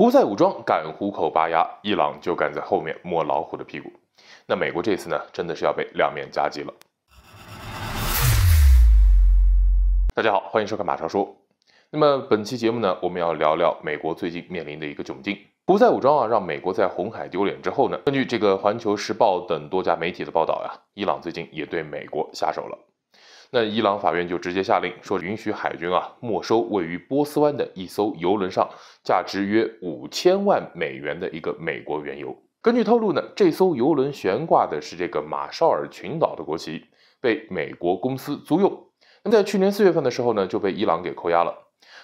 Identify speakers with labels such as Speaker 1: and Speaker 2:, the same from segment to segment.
Speaker 1: 胡塞武装，敢虎口拔牙，伊朗就敢在后面摸老虎的屁股。那美国这次呢，真的是要被两面夹击了。大家好，欢迎收看马超说。那么本期节目呢，我们要聊聊美国最近面临的一个窘境。胡塞武装啊，让美国在红海丢脸之后呢，根据这个环球时报等多家媒体的报道呀，伊朗最近也对美国下手了。那伊朗法院就直接下令说，允许海军啊没收位于波斯湾的一艘油轮上价值约五千万美元的一个美国原油。根据透露呢，这艘油轮悬挂的是这个马绍尔群岛的国旗，被美国公司租用。那在去年四月份的时候呢，就被伊朗给扣押了。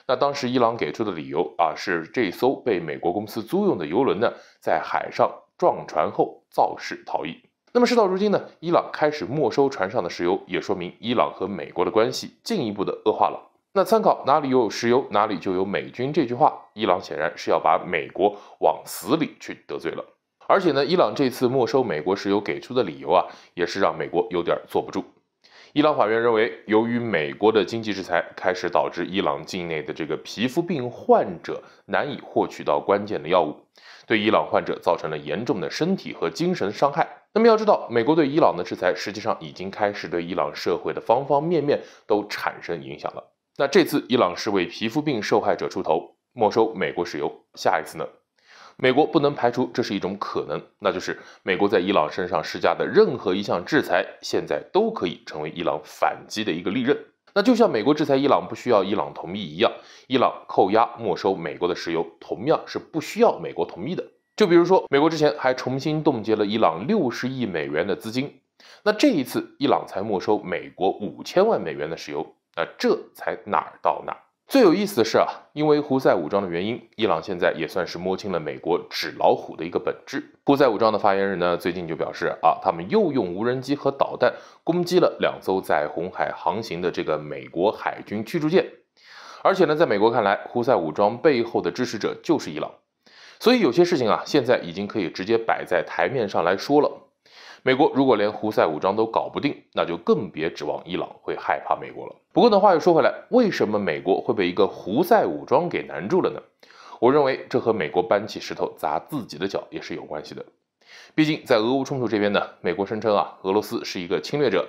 Speaker 1: 那当时伊朗给出的理由啊，是这艘被美国公司租用的油轮呢，在海上撞船后肇事逃逸。那么事到如今呢？伊朗开始没收船上的石油，也说明伊朗和美国的关系进一步的恶化了。那参考哪里有石油，哪里就有美军这句话，伊朗显然是要把美国往死里去得罪了。而且呢，伊朗这次没收美国石油给出的理由啊，也是让美国有点坐不住。伊朗法院认为，由于美国的经济制裁开始导致伊朗境内的这个皮肤病患者难以获取到关键的药物，对伊朗患者造成了严重的身体和精神伤害。那么要知道，美国对伊朗的制裁实际上已经开始对伊朗社会的方方面面都产生影响了。那这次伊朗是为皮肤病受害者出头，没收美国石油，下一次呢？美国不能排除这是一种可能，那就是美国在伊朗身上施加的任何一项制裁，现在都可以成为伊朗反击的一个利刃。那就像美国制裁伊朗不需要伊朗同意一样，伊朗扣押没收美国的石油，同样是不需要美国同意的。就比如说，美国之前还重新冻结了伊朗六十亿美元的资金，那这一次伊朗才没收美国五千万美元的石油，那这才哪儿到哪儿？最有意思的是啊，因为胡塞武装的原因，伊朗现在也算是摸清了美国纸老虎的一个本质。胡塞武装的发言人呢，最近就表示啊，他们又用无人机和导弹攻击了两艘在红海航行的这个美国海军驱逐舰，而且呢，在美国看来，胡塞武装背后的支持者就是伊朗。所以有些事情啊，现在已经可以直接摆在台面上来说了。美国如果连胡塞武装都搞不定，那就更别指望伊朗会害怕美国了。不过呢，话又说回来，为什么美国会被一个胡塞武装给难住了呢？我认为这和美国搬起石头砸自己的脚也是有关系的。毕竟在俄乌冲突这边呢，美国声称啊，俄罗斯是一个侵略者，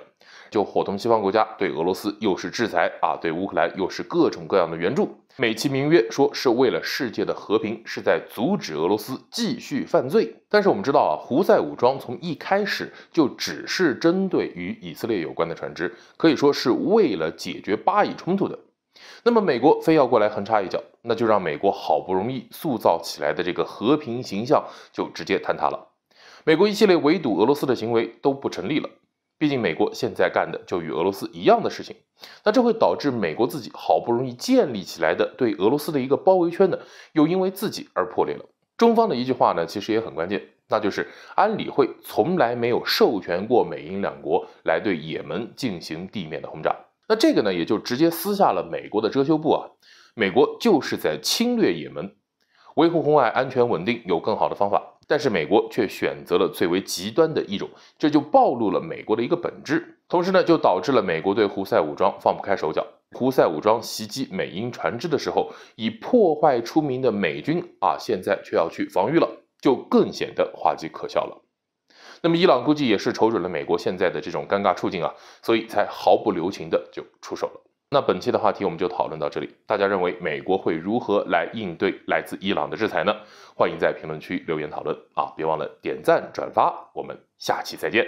Speaker 1: 就伙同西方国家对俄罗斯又是制裁啊，对乌克兰又是各种各样的援助。美其名曰说是为了世界的和平，是在阻止俄罗斯继续犯罪。但是我们知道啊，胡塞武装从一开始就只是针对与以色列有关的船只，可以说是为了解决巴以冲突的。那么美国非要过来横插一脚，那就让美国好不容易塑造起来的这个和平形象就直接坍塌了。美国一系列围堵俄罗斯的行为都不成立了。毕竟美国现在干的就与俄罗斯一样的事情，那这会导致美国自己好不容易建立起来的对俄罗斯的一个包围圈呢，又因为自己而破裂了。中方的一句话呢，其实也很关键，那就是安理会从来没有授权过美英两国来对也门进行地面的轰炸。那这个呢，也就直接撕下了美国的遮羞布啊，美国就是在侵略也门，维护红海安全稳定有更好的方法。但是美国却选择了最为极端的一种，这就暴露了美国的一个本质。同时呢，就导致了美国对胡塞武装放不开手脚。胡塞武装袭击美英船只的时候，以破坏出名的美军啊，现在却要去防御了，就更显得滑稽可笑了。那么伊朗估计也是瞅准了美国现在的这种尴尬处境啊，所以才毫不留情的就出手了。那本期的话题我们就讨论到这里。大家认为美国会如何来应对来自伊朗的制裁呢？欢迎在评论区留言讨论啊！别忘了点赞转发。我们下期再见。